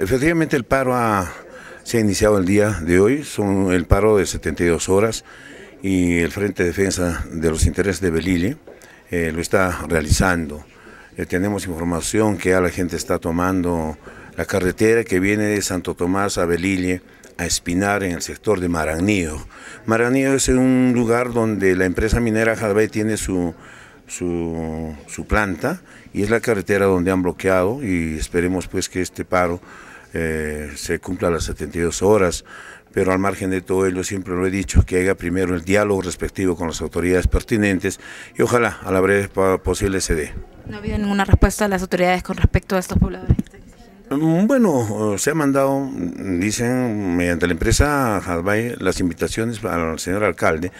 Efectivamente, el paro se ha iniciado el día de hoy, son el paro de 72 horas y el Frente de Defensa de los Intereses de Belille eh, lo está realizando. Eh, tenemos información que ya la gente está tomando la carretera que viene de Santo Tomás a Belille a Espinar en el sector de Maranío. Maranío es un lugar donde la empresa minera Jadbay tiene su, su, su planta y es la carretera donde han bloqueado y esperemos pues que este paro eh, se cumpla las 72 horas, pero al margen de todo ello, siempre lo he dicho, que haya primero el diálogo respectivo con las autoridades pertinentes y ojalá a la breve posible se dé. ¿No ha habido ninguna respuesta de las autoridades con respecto a estos pobladores? Mm, bueno, se ha mandado, dicen, mediante la empresa las invitaciones al señor alcalde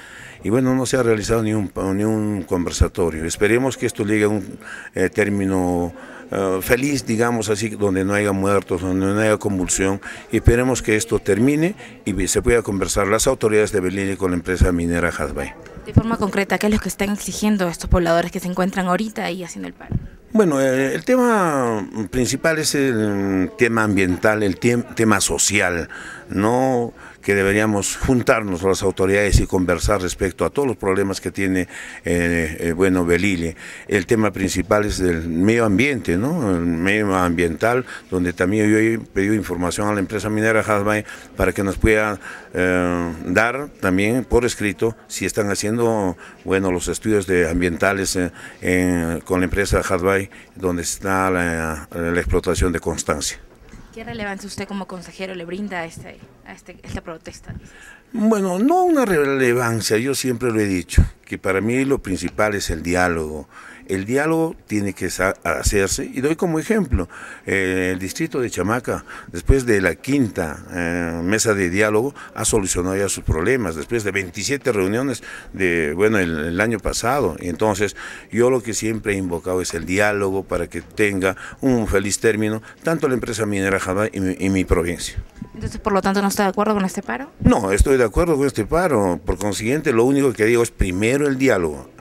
y bueno, no se ha realizado ni un, conversatorio. Esperemos que esto llegue a un eh, término eh, feliz, digamos así, donde no haya muertos, donde no haya convulsión. Y esperemos que esto termine y se pueda conversar las autoridades de Belén y con la empresa minera Hasbay. De forma concreta, ¿qué es lo que están exigiendo estos pobladores que se encuentran ahorita ahí haciendo el paro? Bueno, eh, el tema principal es el tema ambiental, el tema social no que deberíamos juntarnos las autoridades y conversar respecto a todos los problemas que tiene eh, eh, bueno Belile. El tema principal es del medio ambiente, ¿no? El medio ambiental, donde también yo he pedido información a la empresa minera Hasbay para que nos pueda eh, dar también por escrito si están haciendo bueno los estudios de ambientales con la empresa Hasbay donde está la explotación de Constancia. ¿Qué relevancia usted como consejero le brinda a, este, a este, esta protesta? Bueno, no una relevancia, yo siempre lo he dicho que para mí lo principal es el diálogo. El diálogo tiene que hacerse, y doy como ejemplo, eh, el distrito de Chamaca, después de la quinta eh, mesa de diálogo, ha solucionado ya sus problemas, después de 27 reuniones de, bueno, el, año pasado. Entonces, yo lo que siempre he invocado es el diálogo para que tenga un feliz término, tanto la empresa minera Jabá y mi provincia. Entonces, por lo tanto, ¿no está de acuerdo con este paro? No, estoy de acuerdo con este paro. Por consiguiente, lo único que digo es primero el diálogo.